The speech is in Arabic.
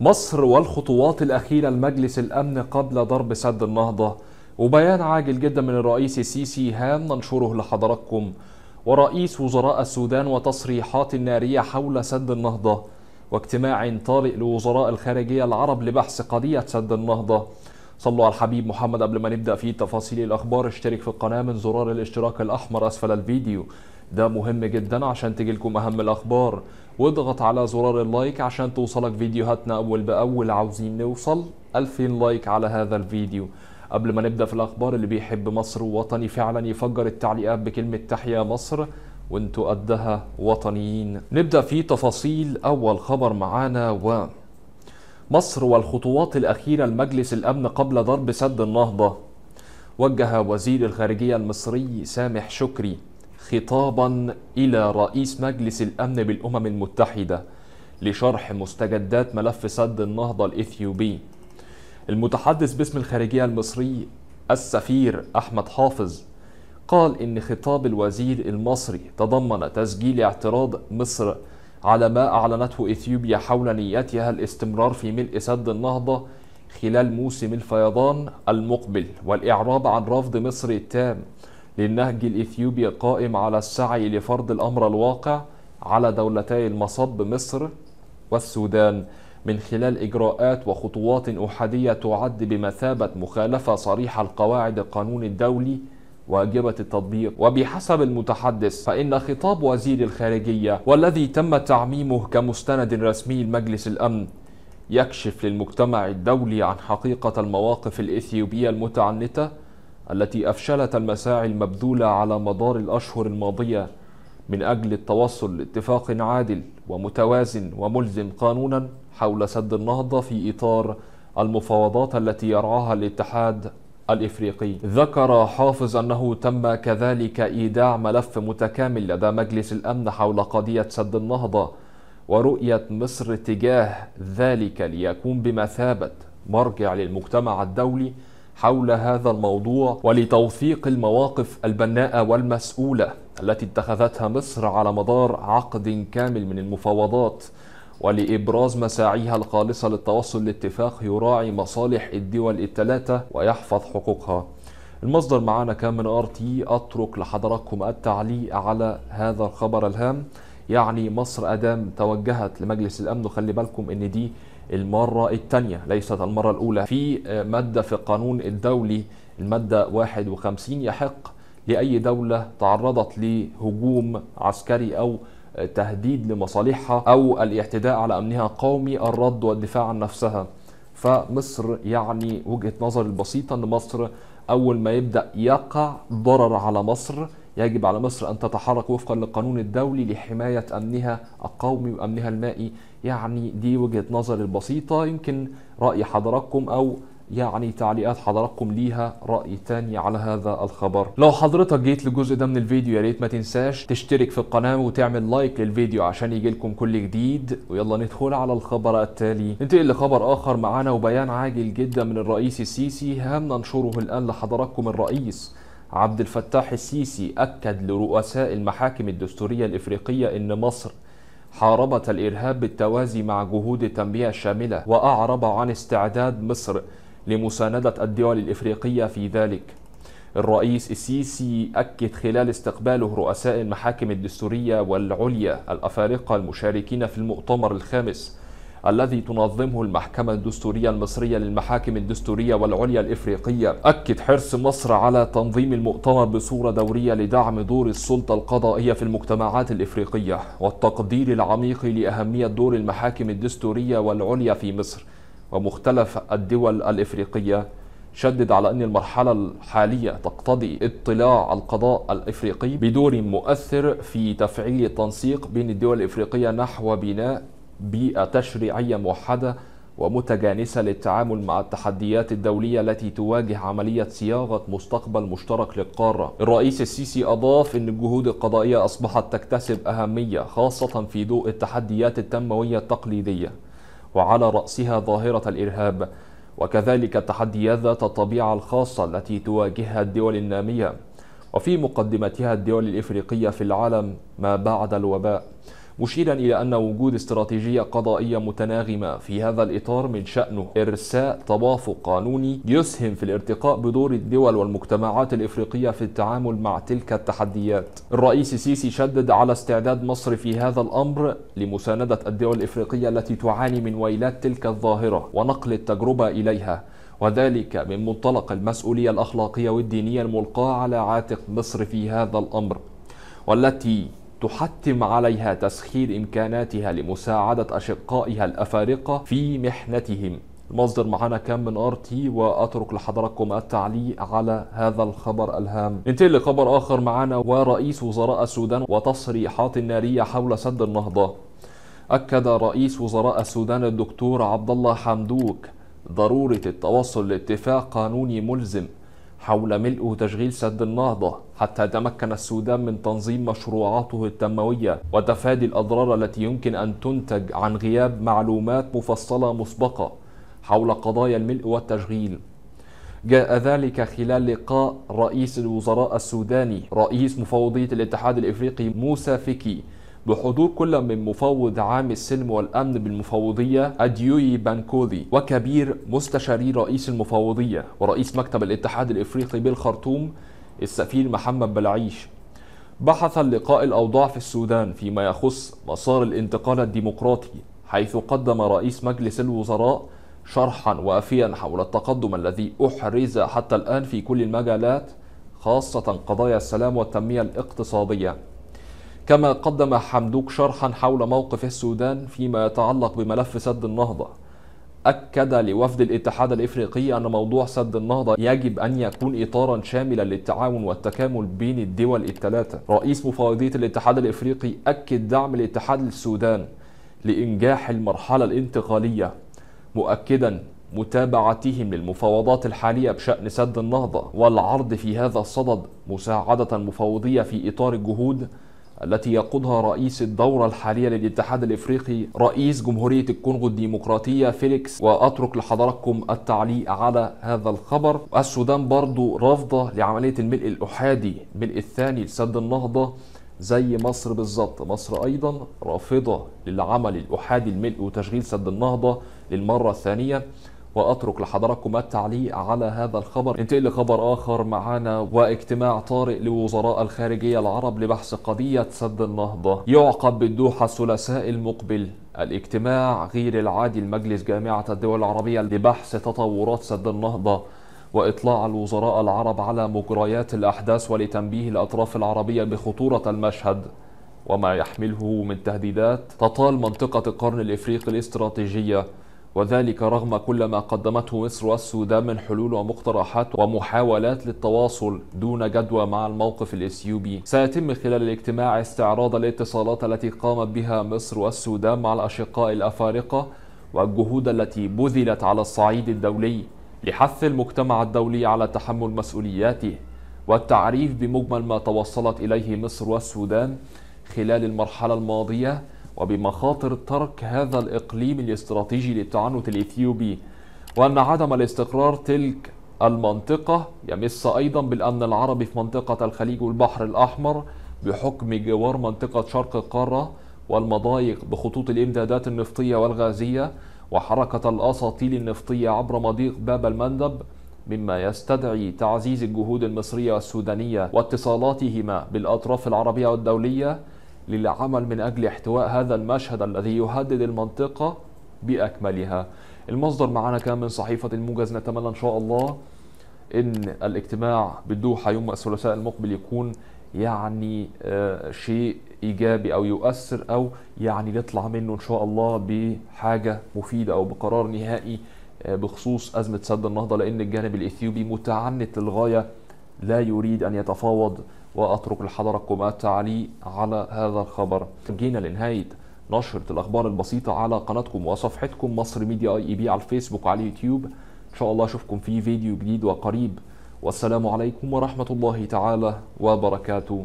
مصر والخطوات الأخيرة لمجلس الأمن قبل ضرب سد النهضة وبيان عاجل جدا من الرئيس السيسي هام ننشره لحضراتكم ورئيس وزراء السودان وتصريحات نارية حول سد النهضة واجتماع طارئ لوزراء الخارجية العرب لبحث قضية سد النهضة صلوا على الحبيب محمد قبل ما نبدأ في تفاصيل الأخبار اشترك في القناة من زرار الاشتراك الأحمر أسفل الفيديو ده مهم جدا عشان تجيلكم أهم الأخبار واضغط على زرار اللايك عشان توصلك فيديوهاتنا أول بأول عاوزين نوصل 2000 لايك على هذا الفيديو قبل ما نبدأ في الأخبار اللي بيحب مصر ووطني فعلا يفجر التعليقات بكلمة تحيا مصر وانتوا قدها وطنيين نبدأ في تفاصيل أول خبر معانا و مصر والخطوات الأخيرة لمجلس الأمن قبل ضرب سد النهضة وجه وزير الخارجية المصري سامح شكري خطابا إلى رئيس مجلس الأمن بالأمم المتحدة لشرح مستجدات ملف سد النهضة الإثيوبي المتحدث باسم الخارجية المصري السفير أحمد حافظ قال إن خطاب الوزير المصري تضمن تسجيل اعتراض مصر على ما أعلنته إثيوبيا حول نيتها الاستمرار في ملء سد النهضة خلال موسم الفيضان المقبل والإعراب عن رفض مصر التام للنهج الإثيوبي القائم على السعي لفرض الأمر الواقع على دولتي المصب مصر والسودان من خلال إجراءات وخطوات أحادية تعد بمثابة مخالفة صريحة لقواعد القانون الدولي واجبه التطبيق وبحسب المتحدث فان خطاب وزير الخارجيه والذي تم تعميمه كمستند رسمي لمجلس الامن يكشف للمجتمع الدولي عن حقيقه المواقف الاثيوبيه المتعنته التي افشلت المساعي المبذوله على مدار الاشهر الماضيه من اجل التوصل لاتفاق عادل ومتوازن وملزم قانونا حول سد النهضه في اطار المفاوضات التي يرعاها الاتحاد الإفريقي ذكر حافظ أنه تم كذلك إيداع ملف متكامل لدى مجلس الأمن حول قضية سد النهضة ورؤية مصر تجاه ذلك ليكون بمثابة مرجع للمجتمع الدولي حول هذا الموضوع ولتوثيق المواقف البناءة والمسؤولة التي اتخذتها مصر على مدار عقد كامل من المفاوضات ولإبراز مساعيها الخالصة للتوصل لاتفاق يراعي مصالح الدول الثلاثة ويحفظ حقوقها المصدر معانا كان من ار تي اترك لحضراتكم التعليق على هذا الخبر الهام يعني مصر ادام توجهت لمجلس الامن وخلي بالكم ان دي المرة الثانية ليست المرة الأولى في آه، مادة في القانون الدولي المادة 51 يحق لأي دولة تعرضت لهجوم عسكري أو تهديد لمصالحها أو الاعتداء على أمنها قومي الرد والدفاع عن نفسها فمصر يعني وجهة نظري البسيطة أن مصر أول ما يبدأ يقع ضرر على مصر يجب على مصر أن تتحرك وفقا للقانون الدولي لحماية أمنها القومي وأمنها المائي يعني دي وجهة نظري البسيطة يمكن رأي حضراتكم أو يعني تعليقات حضراتكم ليها رأي تاني على هذا الخبر لو حضرتك جيت للجزء ده من الفيديو يا ريت ما تنساش تشترك في القناة وتعمل لايك للفيديو عشان يجيلكم كل جديد ويلا ندخل على الخبر التالي ننتقل لخبر آخر معانا وبيان عاجل جدا من الرئيس السيسي هام ننشره الآن لحضراتكم الرئيس عبد الفتاح السيسي أكد لرؤساء المحاكم الدستورية الإفريقية إن مصر حاربت الإرهاب بالتوازي مع جهود التنمية الشاملة وأعرب عن استعداد مصر لمساندة الدول الإفريقية في ذلك الرئيس السيسي أكد خلال استقباله رؤساء المحاكم الدستورية والعليا الأفارقة المشاركين في المؤتمر الخامس الذي تنظمه المحكمة الدستورية المصرية للمحاكم الدستورية والعليا الإفريقية أكد حرص مصر على تنظيم المؤتمر بصورة دورية لدعم دور السلطة القضائية في المجتمعات الإفريقية والتقدير العميق لأهمية دور المحاكم الدستورية والعليا في مصر ومختلف الدول الإفريقية شدد على أن المرحلة الحالية تقتضي اطلاع القضاء الإفريقي بدور مؤثر في تفعيل التنسيق بين الدول الإفريقية نحو بناء بيئة تشريعية موحدة ومتجانسة للتعامل مع التحديات الدولية التي تواجه عملية صياغة مستقبل مشترك للقارة. الرئيس السيسي أضاف أن الجهود القضائية أصبحت تكتسب أهمية خاصة في ضوء التحديات التنموية التقليدية وعلى رأسها ظاهرة الإرهاب وكذلك التحديات ذات الطبيعة الخاصة التي تواجهها الدول النامية وفي مقدمتها الدول الإفريقية في العالم ما بعد الوباء مشيرا إلى أن وجود استراتيجية قضائية متناغمة في هذا الإطار من شأنه إرساء توافق قانوني يسهم في الارتقاء بدور الدول والمجتمعات الإفريقية في التعامل مع تلك التحديات الرئيس السيسي شدد على استعداد مصر في هذا الأمر لمساندة الدول الإفريقية التي تعاني من ويلات تلك الظاهرة ونقل التجربة إليها وذلك من منطلق المسؤولية الأخلاقية والدينية الملقاة على عاتق مصر في هذا الأمر والتي تحتم عليها تسخير إمكاناتها لمساعدة أشقائها الأفارقة في محنتهم المصدر معانا كان من ار تي واترك لحضراتكم التعليق على هذا الخبر الهام. ننتقل لخبر اخر معانا ورئيس وزراء السودان وتصريحات ناريه حول سد النهضه. اكد رئيس وزراء السودان الدكتور عبد الله حمدوك ضروره التوصل لاتفاق قانوني ملزم حول ملء وتشغيل سد النهضة حتى تمكن السودان من تنظيم مشروعاته التنموية وتفادي الأضرار التي يمكن أن تنتج عن غياب معلومات مفصلة مسبقة حول قضايا الملء والتشغيل جاء ذلك خلال لقاء رئيس الوزراء السوداني رئيس مفوضية الاتحاد الإفريقي موسى فيكي بحضور كل من مفوض عام السلم والأمن بالمفوضية أديوي بانكوذي وكبير مستشاري رئيس المفوضية ورئيس مكتب الاتحاد الإفريقي بالخرطوم السفير محمد بلعيش بحث اللقاء الأوضاع في السودان فيما يخص مسار الانتقال الديمقراطي حيث قدم رئيس مجلس الوزراء شرحا وافيا حول التقدم الذي احرز حتى الان في كل المجالات خاصه قضايا السلام والتنميه الاقتصاديه كما قدم حمدوك شرحا حول موقف السودان فيما يتعلق بملف سد النهضة أكد لوفد الاتحاد الإفريقي أن موضوع سد النهضة يجب أن يكون إطارا شاملا للتعاون والتكامل بين الدول الثلاثة رئيس مفوضية الاتحاد الإفريقي أكد دعم الاتحاد للسودان لإنجاح المرحلة الانتقالية مؤكدا متابعتهم للمفاوضات الحالية بشأن سد النهضة والعرض في هذا الصدد مساعدة مفوضية في إطار الجهود التي يقودها رئيس الدورة الحالية للاتحاد الإفريقي رئيس جمهورية الكونغو الديمقراطية فيليكس وأترك لحضراتكم التعليق على هذا الخبر السودان برضو رافضة لعملية الملء الأحادي الملء الثاني لسد النهضة زي مصر بالظبط مصر أيضا رافضة للعمل الأحادي الملء وتشغيل سد النهضة للمرة الثانية وأترك لحضراتكم التعليق على هذا الخبر انتقل لخبر آخر معانا واجتماع طارئ لوزراء الخارجية العرب لبحث قضية سد النهضة يعقد بالدوحة الثلاثاء المقبل الاجتماع غير العادي لمجلس جامعة الدول العربية لبحث تطورات سد النهضة وإطلاع الوزراء العرب على مجريات الأحداث ولتنبيه الأطراف العربية بخطورة المشهد وما يحمله من تهديدات تطال منطقة القرن الإفريقي الاستراتيجية وذلك رغم كل ما قدمته مصر والسودان من حلول ومقترحات ومحاولات للتواصل دون جدوى مع الموقف الإثيوبي سيتم خلال الاجتماع استعراض الاتصالات التي قامت بها مصر والسودان مع الأشقاء الأفارقة والجهود التي بذلت على الصعيد الدولي لحث المجتمع الدولي على تحمل مسؤولياته والتعريف بمجمل ما توصلت إليه مصر والسودان خلال المرحلة الماضية وبمخاطر ترك هذا الإقليم الاستراتيجي للتعنت الإثيوبي وأن عدم الاستقرار تلك المنطقة يمس أيضا بالأمن العربي في منطقة الخليج والبحر الأحمر بحكم جوار منطقة شرق القارة والمضايق بخطوط الإمدادات النفطية والغازية وحركة الأساطيل النفطية عبر مضيق باب المندب مما يستدعي تعزيز الجهود المصرية والسودانية واتصالاتهما بالأطراف العربية والدولية للعمل من أجل احتواء هذا المشهد الذي يهدد المنطقة بأكملها المصدر معنا كان من صحيفة الموجز نتمنى إن شاء الله إن الاجتماع بالدوحة يوم الثلاثاء المقبل يكون يعني آه، شيء ايجابي او يؤثر او يعني نطلع منه ان شاء الله بحاجه مفيده او بقرار نهائي آه، بخصوص ازمه سد النهضه لان الجانب الاثيوبي متعنت للغايه لا يريد ان يتفاوض وأترك لحضركم التعليق على هذا الخبر جينا لنهاية نشرة الأخبار البسيطة على قناتكم وصفحتكم مصر ميديا اي اي بي على الفيسبوك وعلى اليوتيوب إن شاء الله أشوفكم في فيديو جديد وقريب والسلام عليكم ورحمة الله تعالى وبركاته